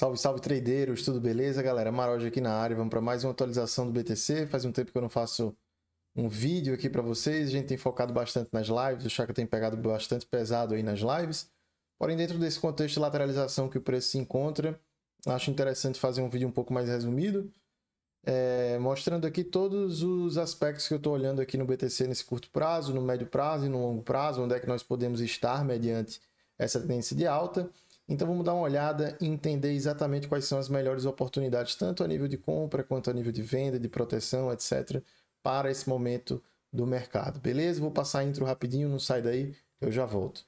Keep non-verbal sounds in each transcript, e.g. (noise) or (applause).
Salve, salve tradeiros, tudo beleza, galera? Maroja aqui na área, vamos para mais uma atualização do BTC. Faz um tempo que eu não faço um vídeo aqui para vocês, a gente tem focado bastante nas lives, o Chaka tem pegado bastante pesado aí nas lives. Porém, dentro desse contexto de lateralização que o preço se encontra, acho interessante fazer um vídeo um pouco mais resumido, é, mostrando aqui todos os aspectos que eu estou olhando aqui no BTC nesse curto prazo, no médio prazo e no longo prazo, onde é que nós podemos estar mediante essa tendência de alta então vamos dar uma olhada e entender exatamente quais são as melhores oportunidades, tanto a nível de compra quanto a nível de venda, de proteção, etc., para esse momento do mercado. Beleza? Vou passar a intro rapidinho, não sai daí, eu já volto.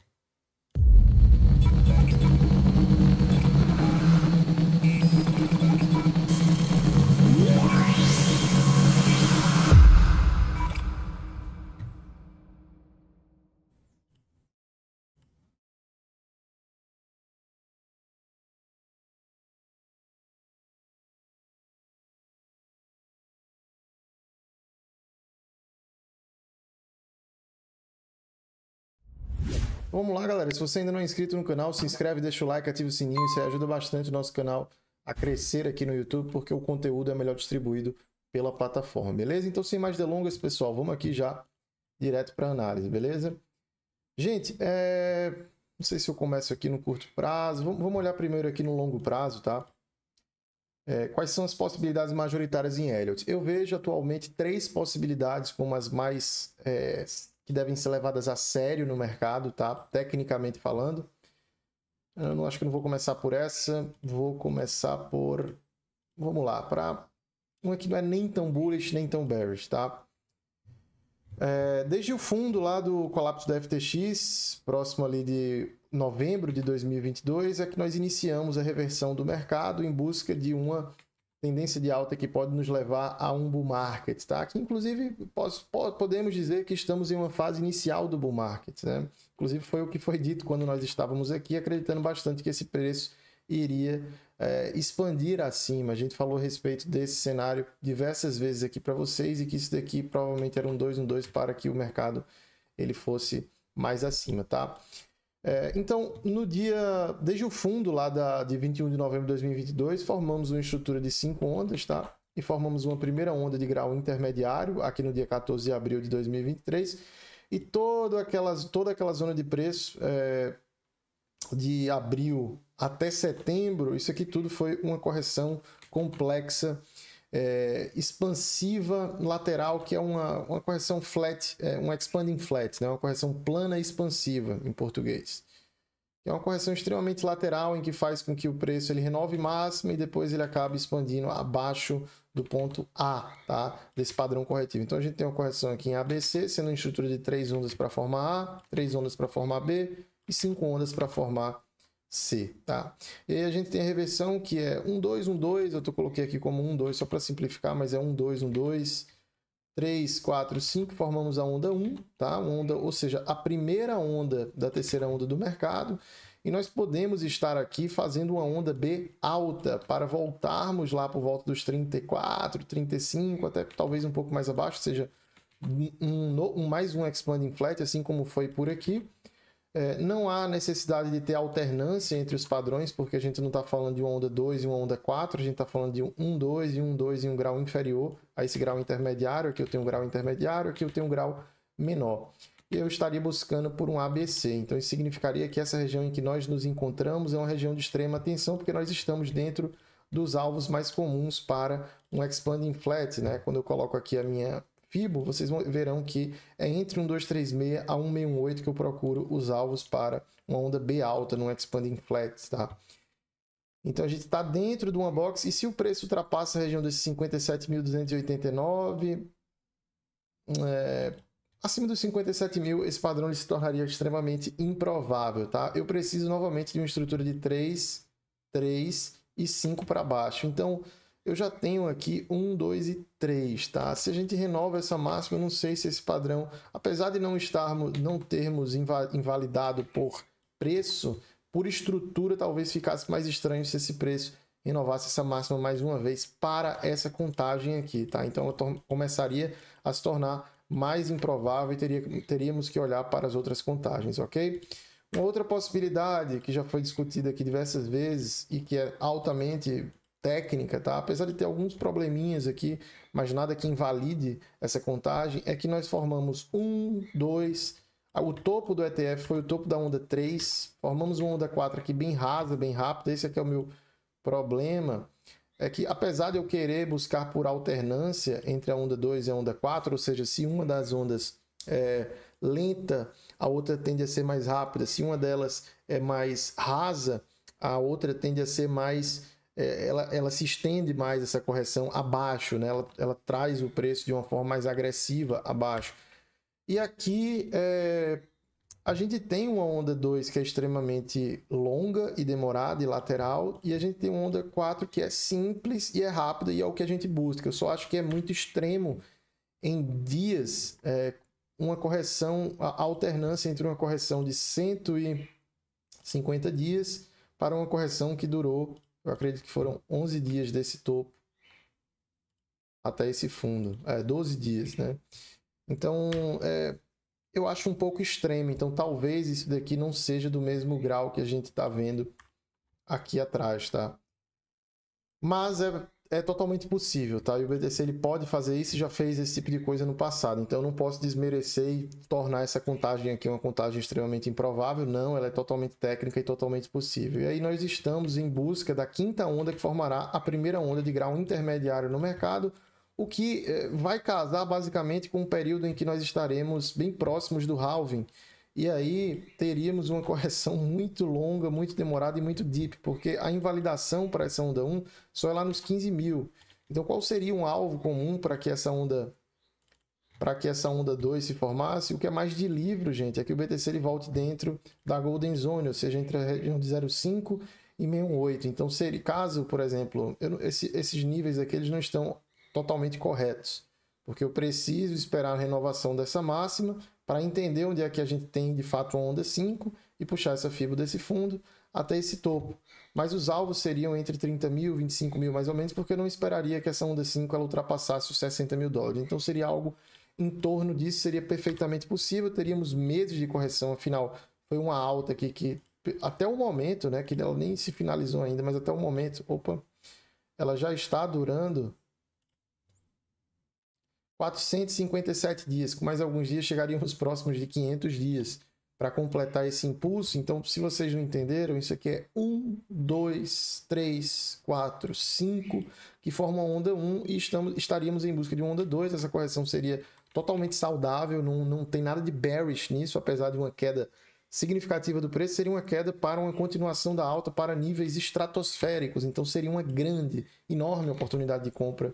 Vamos lá, galera. Se você ainda não é inscrito no canal, se inscreve, deixa o like, ativa o sininho. Isso ajuda bastante o nosso canal a crescer aqui no YouTube, porque o conteúdo é melhor distribuído pela plataforma, beleza? Então, sem mais delongas, pessoal, vamos aqui já direto para análise, beleza? Gente, é... não sei se eu começo aqui no curto prazo. Vamos olhar primeiro aqui no longo prazo, tá? É... quais são as possibilidades majoritárias em Elliott? Eu vejo atualmente três possibilidades como as mais é que devem ser levadas a sério no mercado, tá? Tecnicamente falando. Eu não acho que não vou começar por essa, vou começar por vamos lá, para uma que não é nem tão bullish nem tão bearish, tá? É, desde o fundo lá do colapso da FTX, próximo ali de novembro de 2022, é que nós iniciamos a reversão do mercado em busca de uma tendência de alta que pode nos levar a um bull market, tá? Que inclusive posso, podemos dizer que estamos em uma fase inicial do bull market, né? Inclusive foi o que foi dito quando nós estávamos aqui, acreditando bastante que esse preço iria é, expandir acima. A gente falou a respeito desse cenário diversas vezes aqui para vocês e que isso daqui provavelmente era um 2 um 2 para que o mercado ele fosse mais acima, tá? É, então, no dia, desde o fundo lá da, de 21 de novembro de 2022, formamos uma estrutura de cinco ondas, tá? E formamos uma primeira onda de grau intermediário, aqui no dia 14 de abril de 2023, e toda aquela, toda aquela zona de preço é, de abril até setembro, isso aqui tudo foi uma correção complexa é, expansiva lateral, que é uma, uma correção flat, é, expanding flat, né? uma correção plana expansiva em português. É uma correção extremamente lateral em que faz com que o preço ele renove máximo e depois ele acaba expandindo abaixo do ponto A, tá? Desse padrão corretivo. Então a gente tem uma correção aqui em ABC, sendo uma estrutura de três ondas para formar A, três ondas para formar B e cinco ondas para formar C, tá? E a gente tem a reversão que é 1, 2, 1, 2, eu tô, coloquei aqui como 1, 2 só para simplificar, mas é 1, 2, 1, 2, 3, 4, 5, formamos a onda 1, tá? Onda, ou seja, a primeira onda da terceira onda do mercado, e nós podemos estar aqui fazendo uma onda B alta para voltarmos lá por volta dos 34, 35, até talvez um pouco mais abaixo, ou seja, um, um, um mais um expanding flat, assim como foi por aqui, é, não há necessidade de ter alternância entre os padrões, porque a gente não está falando de uma onda 2 e uma onda 4, a gente está falando de um 2 e um 2 e um grau inferior a esse grau intermediário, aqui eu tenho um grau intermediário, aqui eu tenho um grau menor. E eu estaria buscando por um ABC, então isso significaria que essa região em que nós nos encontramos é uma região de extrema tensão, porque nós estamos dentro dos alvos mais comuns para um expanding flat, né? Quando eu coloco aqui a minha FIBO, vocês verão que é entre um 236 a 1618 que eu procuro os alvos para uma onda B alta no é Expanding flex, tá? Então a gente está dentro de uma box e se o preço ultrapassa a região desses 57.289, é, acima dos 57 mil, esse padrão ele se tornaria extremamente improvável, tá? Eu preciso novamente de uma estrutura de 3, 3 e 5 para baixo. Então, eu já tenho aqui 1, 2 e 3, tá? Se a gente renova essa máxima, eu não sei se esse padrão, apesar de não estarmos, não termos invalidado por preço, por estrutura talvez ficasse mais estranho se esse preço renovasse essa máxima mais uma vez para essa contagem aqui, tá? Então eu começaria a se tornar mais improvável e teria, teríamos que olhar para as outras contagens, ok? Uma outra possibilidade que já foi discutida aqui diversas vezes e que é altamente técnica, tá? Apesar de ter alguns probleminhas aqui, mas nada que invalide essa contagem, é que nós formamos um, dois, o topo do ETF foi o topo da onda 3, formamos uma onda 4 aqui bem rasa, bem rápida, esse aqui é o meu problema, é que apesar de eu querer buscar por alternância entre a onda 2 e a onda 4, ou seja, se uma das ondas é lenta, a outra tende a ser mais rápida, se uma delas é mais rasa, a outra tende a ser mais é, ela, ela se estende mais essa correção abaixo, né? ela, ela traz o preço de uma forma mais agressiva abaixo. E aqui é, a gente tem uma onda 2 que é extremamente longa e demorada e lateral, e a gente tem uma onda 4 que é simples e é rápida e é o que a gente busca. Eu só acho que é muito extremo em dias é, uma correção, a alternância entre uma correção de 150 dias para uma correção que durou eu acredito que foram 11 dias desse topo até esse fundo, é, 12 dias, né? Então, é, eu acho um pouco extremo, então talvez isso daqui não seja do mesmo grau que a gente está vendo aqui atrás, tá? Mas é é totalmente possível, tá? E o BTC ele pode fazer isso e já fez esse tipo de coisa no passado. Então eu não posso desmerecer e tornar essa contagem aqui uma contagem extremamente improvável. Não, ela é totalmente técnica e totalmente possível. E aí nós estamos em busca da quinta onda que formará a primeira onda de grau intermediário no mercado, o que eh, vai casar basicamente com um período em que nós estaremos bem próximos do halving e aí teríamos uma (laughs) correção muito longa, muito demorada e muito deep, porque a invalidação para essa onda 1 só é lá nos 15 mil. Então qual seria um alvo comum para que essa onda para que essa onda 2 se formasse? O que é mais de livro, gente, é que o BTC ele volte dentro da Golden Zone, ou seja, entre a região de 0,5 e 68. Então, seria, caso, por exemplo, eu, esse, esses níveis aqui eles não estão totalmente corretos, porque eu preciso esperar a renovação dessa máxima para entender onde é que a gente tem de fato uma onda 5 e puxar essa fibra desse fundo até esse topo. Mas os alvos seriam entre 30 mil, 25 mil mais ou menos, porque eu não esperaria que essa onda 5 ela ultrapassasse os 60 mil dólares. Então seria algo em torno disso, seria perfeitamente possível, teríamos meses de correção, afinal foi uma alta aqui que até o momento, né, que ela nem se finalizou ainda, mas até o momento, opa, ela já está durando 457 dias, com mais alguns dias chegaríamos próximos de 500 dias para completar esse impulso. Então, se vocês não entenderam, isso aqui é 1, 2, 3, 4, 5, que forma onda 1 e estamos, estaríamos em busca de uma onda 2. Essa correção seria totalmente saudável, não, não tem nada de bearish nisso, apesar de uma queda significativa do preço, seria uma queda para uma continuação da alta para níveis estratosféricos. Então seria uma grande, enorme oportunidade de compra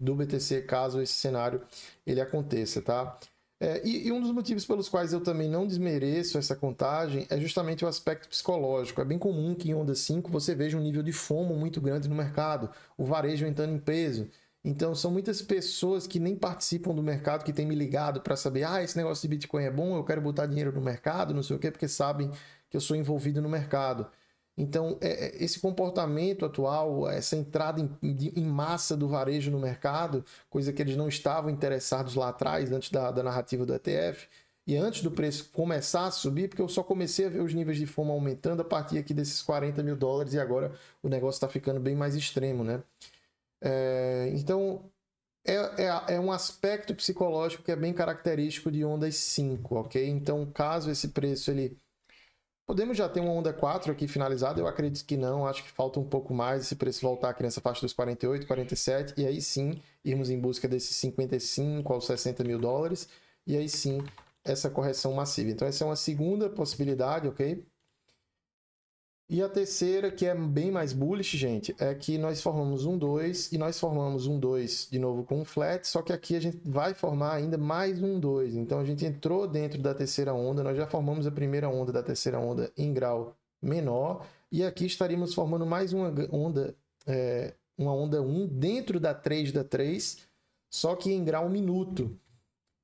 do BTC caso esse cenário ele aconteça, tá? É, e, e, um dos motivos pelos quais eu também não desmereço essa contagem é justamente o aspecto psicológico. É bem comum que em onda 5 você veja um nível de fomo muito grande no mercado, o varejo entrando em peso. Então são muitas pessoas que nem participam do mercado que têm me ligado para saber, ah, esse negócio de Bitcoin é bom, eu quero botar dinheiro no mercado, não sei o quê, porque sabem que eu sou envolvido no mercado. Então, é, é, esse comportamento atual, essa entrada em, de, em, massa do varejo no mercado, coisa que eles não estavam interessados lá atrás, antes da, da narrativa do ETF, e antes do preço começar a subir, porque eu só comecei a ver os níveis de fome aumentando a partir aqui desses 40 mil dólares e agora o negócio está ficando bem mais extremo, né? É, então, é, é, é, um aspecto psicológico que é bem característico de ondas 5, ok? Então, caso esse preço ele Podemos já ter uma onda 4 aqui finalizada? Eu acredito que não, acho que falta um pouco mais esse preço voltar aqui nessa faixa dos 48, 47, e aí sim irmos em busca desses 55 aos 60 mil dólares, e aí sim essa correção massiva. Então essa é uma segunda possibilidade, ok? E a terceira, que é bem mais bullish, gente, é que nós formamos um 2 e nós formamos um 2 de novo com um flat, só que aqui a gente vai formar ainda mais um 2. Então a gente entrou dentro da terceira onda, nós já formamos a primeira onda da terceira onda em grau menor, e aqui estaríamos formando mais uma onda, é, uma onda 1 um dentro da 3 da 3, só que em grau minuto.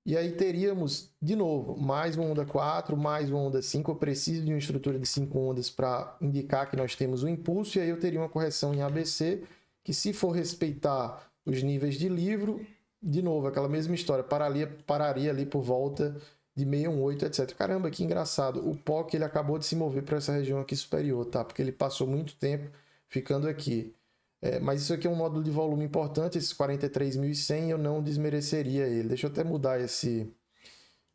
E aí teríamos, de novo, mais uma onda 4, mais uma onda 5. Eu preciso de uma estrutura de 5 ondas para indicar que nós temos um impulso. E aí eu teria uma correção em ABC, que se for respeitar os níveis de livro, de novo, aquela mesma história. Pararia, pararia ali por volta de 618, etc. Caramba, que engraçado. O POC ele acabou de se mover para essa região aqui superior, tá? Porque ele passou muito tempo ficando aqui. É, mas isso aqui é um módulo de volume importante, esses 43.100 eu não desmereceria ele. Deixa eu até mudar esse...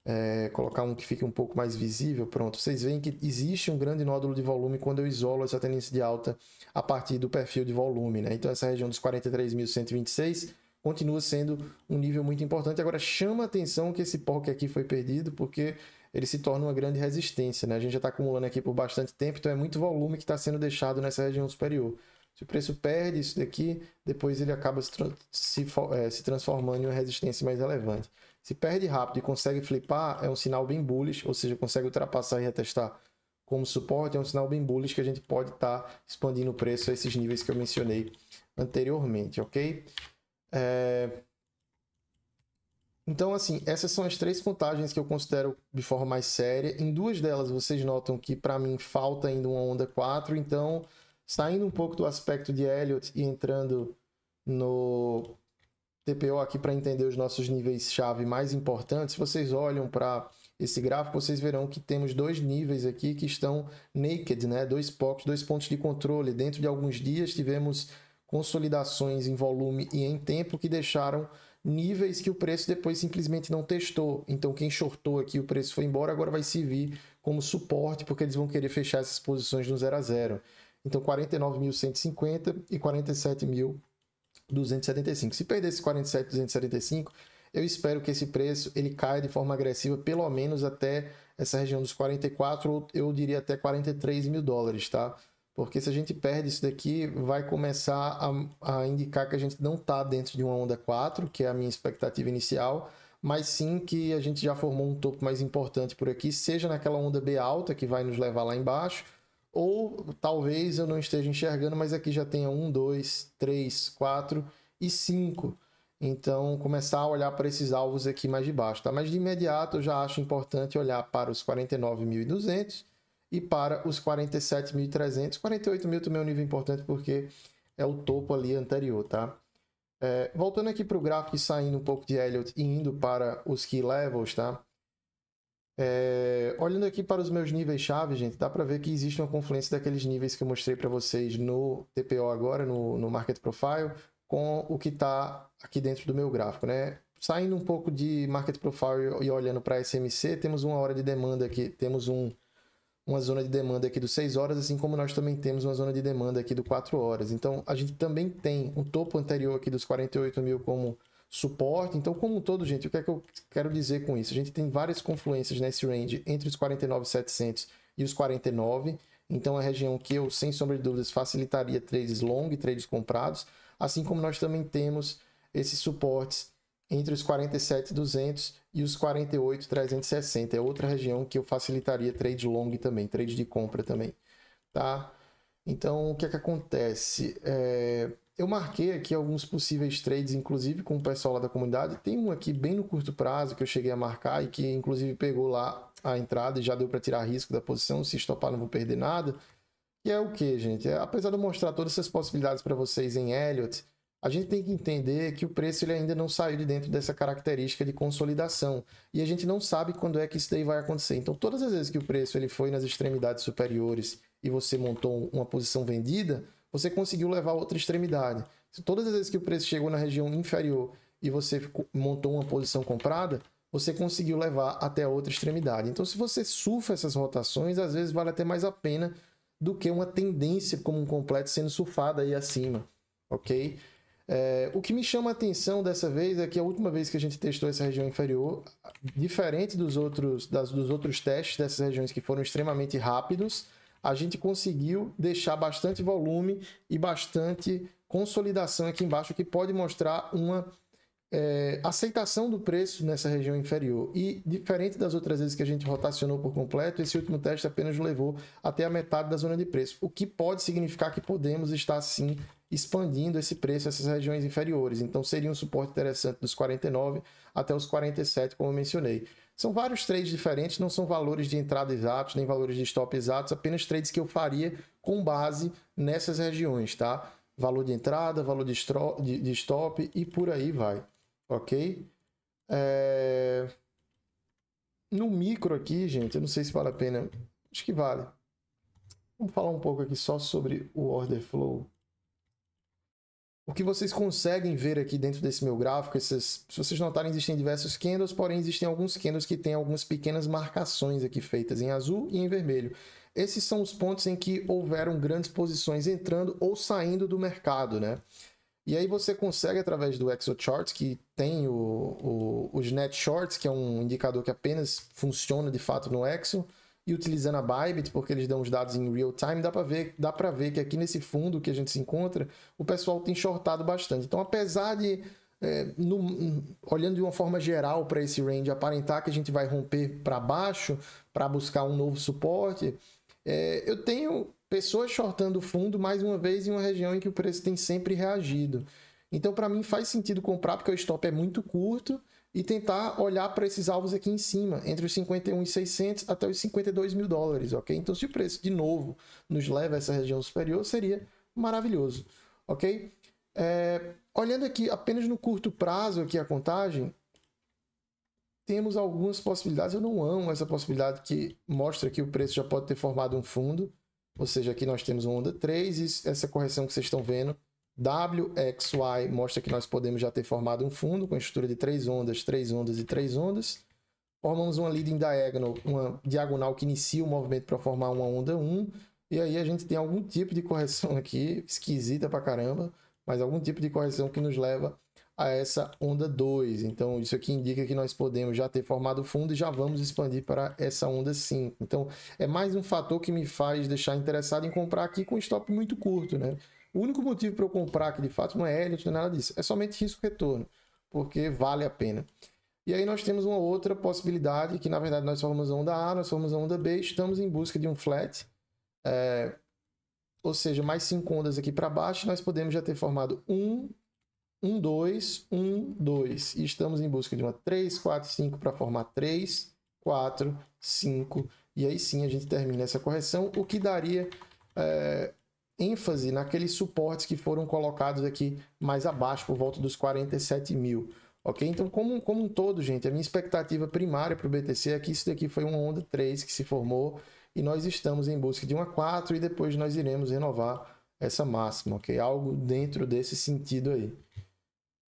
É, colocar um que fique um pouco mais visível, pronto. Vocês veem que existe um grande nódulo de volume quando eu isolo essa tendência de alta a partir do perfil de volume, né? Então essa região dos 43.126 continua sendo um nível muito importante. Agora chama atenção que esse POC aqui foi perdido porque ele se torna uma grande resistência, né? A gente já está acumulando aqui por bastante tempo, então é muito volume que está sendo deixado nessa região superior. Se o preço perde isso daqui, depois ele acaba se, se, é, se transformando em uma resistência mais relevante. Se perde rápido e consegue flipar, é um sinal bem bullish, ou seja, consegue ultrapassar e retestar como suporte, é um sinal bem bullish que a gente pode estar tá expandindo o preço a esses níveis que eu mencionei anteriormente, ok? É... Então, assim, essas são as três contagens que eu considero de forma mais séria. Em duas delas, vocês notam que, para mim, falta ainda uma onda 4, então saindo um pouco do aspecto de Elliot e entrando no TPO aqui para entender os nossos níveis-chave mais importantes, vocês olham para esse gráfico, vocês verão que temos dois níveis aqui que estão naked, né? dois POCs, dois pontos de controle. Dentro de alguns dias tivemos consolidações em volume e em tempo que deixaram níveis que o preço depois simplesmente não testou. Então quem shortou aqui o preço foi embora, agora vai se vir como suporte porque eles vão querer fechar essas posições no 0 a 0. Então 49.150 e 47.275. Se perder esse 47.275, eu espero que esse preço ele caia de forma agressiva pelo menos até essa região dos 44, eu diria até 43 mil dólares, tá? Porque se a gente perde isso daqui, vai começar a, a indicar que a gente não está dentro de uma onda 4, que é a minha expectativa inicial, mas sim que a gente já formou um topo mais importante por aqui, seja naquela onda B alta que vai nos levar lá embaixo, ou talvez eu não esteja enxergando, mas aqui já tenha um, dois, três, quatro e cinco. Então, começar a olhar para esses alvos aqui mais de baixo, tá? Mas de imediato eu já acho importante olhar para os 49.200 e para os 47.300. 48.000 também é um nível importante porque é o topo ali anterior, tá? É, voltando aqui para o gráfico e saindo um pouco de Elliott e indo para os key levels, tá? É, olhando aqui para os meus níveis chave, gente, dá para ver que existe uma confluência daqueles níveis que eu mostrei para vocês no TPO agora, no, no Market Profile, com o que está aqui dentro do meu gráfico, né? Saindo um pouco de Market Profile e olhando para SMC, temos uma hora de demanda aqui, temos um, uma zona de demanda aqui do 6 horas, assim como nós também temos uma zona de demanda aqui do 4 horas. Então, a gente também tem um topo anterior aqui dos 48 mil como suporte. Então, como um todo, gente, o que é que eu quero dizer com isso? A gente tem várias confluências nesse range entre os 49,700 e os 49. Então, é a região que eu, sem sombra de dúvidas, facilitaria trades long e trades comprados. Assim como nós também temos esses suportes entre os 47,200 e os 48,360. É outra região que eu facilitaria trade long também, trade de compra também, tá? Então, o que é que acontece? É... Eu marquei aqui alguns possíveis trades, inclusive com o pessoal lá da comunidade. Tem um aqui bem no curto prazo que eu cheguei a marcar e que inclusive pegou lá a entrada e já deu para tirar risco da posição. Se estopar, não vou perder nada. E é o que, gente? É, apesar de eu mostrar todas essas possibilidades para vocês em Elliot, a gente tem que entender que o preço ele ainda não saiu de dentro dessa característica de consolidação. E a gente não sabe quando é que isso daí vai acontecer. Então, todas as vezes que o preço ele foi nas extremidades superiores e você montou uma posição vendida, você conseguiu levar a outra extremidade. Se todas as vezes que o preço chegou na região inferior e você montou uma posição comprada, você conseguiu levar até a outra extremidade. Então, se você surfa essas rotações, às vezes vale até mais a pena do que uma tendência como um completo sendo surfada aí acima, ok? É, o que me chama a atenção dessa vez é que a última vez que a gente testou essa região inferior, diferente dos outros, das, dos outros testes dessas regiões que foram extremamente rápidos, a gente conseguiu deixar bastante volume e bastante consolidação aqui embaixo, que pode mostrar uma é, aceitação do preço nessa região inferior. E diferente das outras vezes que a gente rotacionou por completo, esse último teste apenas levou até a metade da zona de preço, o que pode significar que podemos estar sim expandindo esse preço essas regiões inferiores. Então seria um suporte interessante dos 49 até os 47, como eu mencionei. São vários trades diferentes, não são valores de entrada exatos, nem valores de stop exatos, apenas trades que eu faria com base nessas regiões, tá? Valor de entrada, valor de, de stop e por aí vai, ok? É... No micro aqui, gente, eu não sei se vale a pena, acho que vale. Vamos falar um pouco aqui só sobre o order flow. O que vocês conseguem ver aqui dentro desse meu gráfico, esses, se vocês notarem, existem diversos candles, porém existem alguns candles que têm algumas pequenas marcações aqui feitas em azul e em vermelho. Esses são os pontos em que houveram grandes posições entrando ou saindo do mercado, né? E aí você consegue, através do ExoChart, que tem o, o, os Net Shorts, que é um indicador que apenas funciona de fato no Exo, e utilizando a Bybit, porque eles dão os dados em real time, dá para ver, dá para ver que aqui nesse fundo que a gente se encontra, o pessoal tem shortado bastante. Então, apesar de é, no, olhando de uma forma geral para esse range, aparentar que a gente vai romper para baixo para buscar um novo suporte, é, eu tenho pessoas shortando o fundo mais uma vez em uma região em que o preço tem sempre reagido. Então, para mim, faz sentido comprar porque o stop é muito curto e tentar olhar para esses alvos aqui em cima, entre os 51.600 até os 52 mil dólares, ok? Então, se o preço de novo nos leva a essa região superior, seria maravilhoso, ok? É, olhando aqui apenas no curto prazo aqui a contagem, temos algumas possibilidades. Eu não amo essa possibilidade que mostra que o preço já pode ter formado um fundo, ou seja, aqui nós temos uma onda 3 e essa correção que vocês estão vendo WXY mostra que nós podemos já ter formado um fundo com estrutura de três ondas, três ondas e três ondas. Formamos uma leading diagonal, uma diagonal que inicia o movimento para formar uma onda 1. E aí a gente tem algum tipo de correção aqui, esquisita pra caramba, mas algum tipo de correção que nos leva a essa onda 2. Então isso aqui indica que nós podemos já ter formado o fundo e já vamos expandir para essa onda 5. Então é mais um fator que me faz deixar interessado em comprar aqui com stop muito curto, né? O único motivo para eu comprar que de fato não é Elliot, não é nada disso. É somente risco-retorno, porque vale a pena. E aí nós temos uma outra possibilidade, que na verdade nós formamos a onda A, nós formamos a onda B, estamos em busca de um flat, é, ou seja, mais cinco ondas aqui para baixo, nós podemos já ter formado um, um, dois, um, dois. E estamos em busca de uma três quatro cinco para formar três quatro cinco E aí sim a gente termina essa correção, o que daria é, ênfase naqueles suportes que foram colocados aqui mais abaixo, por volta dos 47 mil. Ok? Então, como, como um todo, gente, a minha expectativa primária para o BTC é que isso daqui foi uma onda 3 que se formou e nós estamos em busca de uma 4 e depois nós iremos renovar essa máxima, ok? Algo dentro desse sentido aí.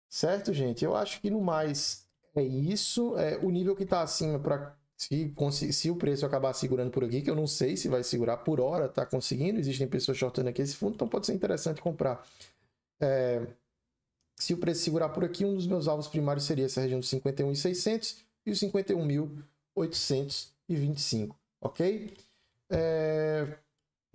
Certo, gente? Eu acho que no mais é isso. É, o nível que está acima para se, se o preço acabar segurando por aqui, que eu não sei se vai segurar por hora, tá conseguindo, existem pessoas shortando aqui esse fundo, então pode ser interessante comprar. É, se o preço segurar por aqui, um dos meus alvos primários seria essa região dos 51.600 e os 51.825, ok? É,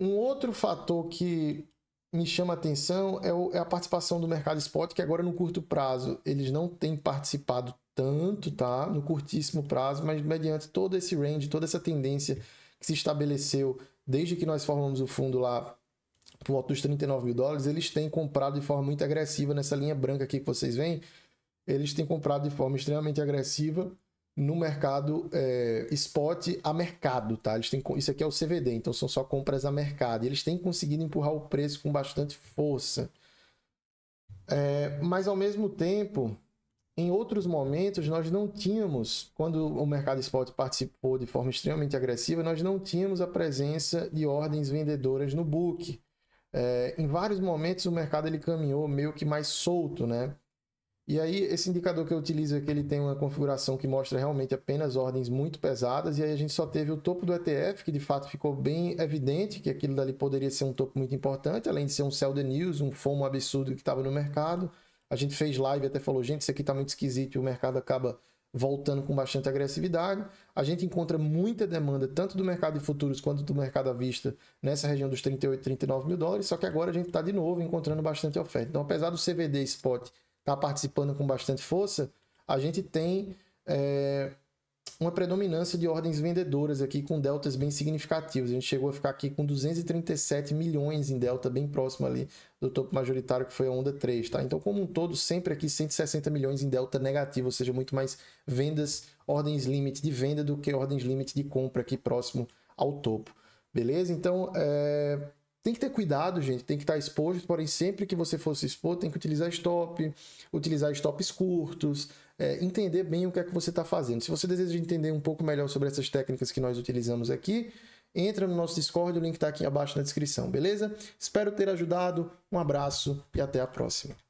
um outro fator que me chama a atenção é, é a participação do mercado spot, que agora no curto prazo eles não têm participado tanto, tá? No curtíssimo prazo, mas mediante todo esse range, toda essa tendência que se estabeleceu desde que nós formamos o fundo lá por volta dos 39 mil dólares, eles têm comprado de forma muito agressiva nessa linha branca aqui que vocês veem. Eles têm comprado de forma extremamente agressiva no mercado é, spot a mercado, tá? Eles têm, isso aqui é o CVD, então são só compras a mercado. eles têm conseguido empurrar o preço com bastante força. É, mas ao mesmo tempo, em outros momentos, nós não tínhamos, quando o mercado spot participou de forma extremamente agressiva, nós não tínhamos a presença de ordens vendedoras no book. É, em vários momentos o mercado ele caminhou meio que mais solto, né? E aí, esse indicador que eu utilizo é que ele tem uma configuração que mostra realmente apenas ordens muito pesadas, e aí a gente só teve o topo do ETF, que de fato ficou bem evidente que aquilo dali poderia ser um topo muito importante, além de ser um sell the news, um fomo absurdo que estava no mercado. A gente fez live até falou, gente, isso aqui está muito esquisito e o mercado acaba voltando com bastante agressividade. A gente encontra muita demanda, tanto do mercado de futuros quanto do mercado à vista, nessa região dos 38, 39 mil dólares, só que agora a gente está de novo encontrando bastante oferta. Então, apesar do CVD spot está participando com bastante força, a gente tem é, uma predominância de ordens vendedoras aqui com deltas bem significativos. A gente chegou a ficar aqui com 237 milhões em delta, bem próximo ali do topo majoritário, que foi a onda 3. Tá? Então, como um todo, sempre aqui 160 milhões em delta negativo, ou seja, muito mais vendas, ordens limite de venda do que ordens limite de compra aqui próximo ao topo. Beleza? Então, é... Tem que ter cuidado, gente, tem que estar exposto, porém sempre que você for se expor, tem que utilizar stop, utilizar stops curtos, é, entender bem o que é que você está fazendo. Se você deseja entender um pouco melhor sobre essas técnicas que nós utilizamos aqui, entra no nosso Discord, o link está aqui abaixo na descrição, beleza? Espero ter ajudado, um abraço e até a próxima.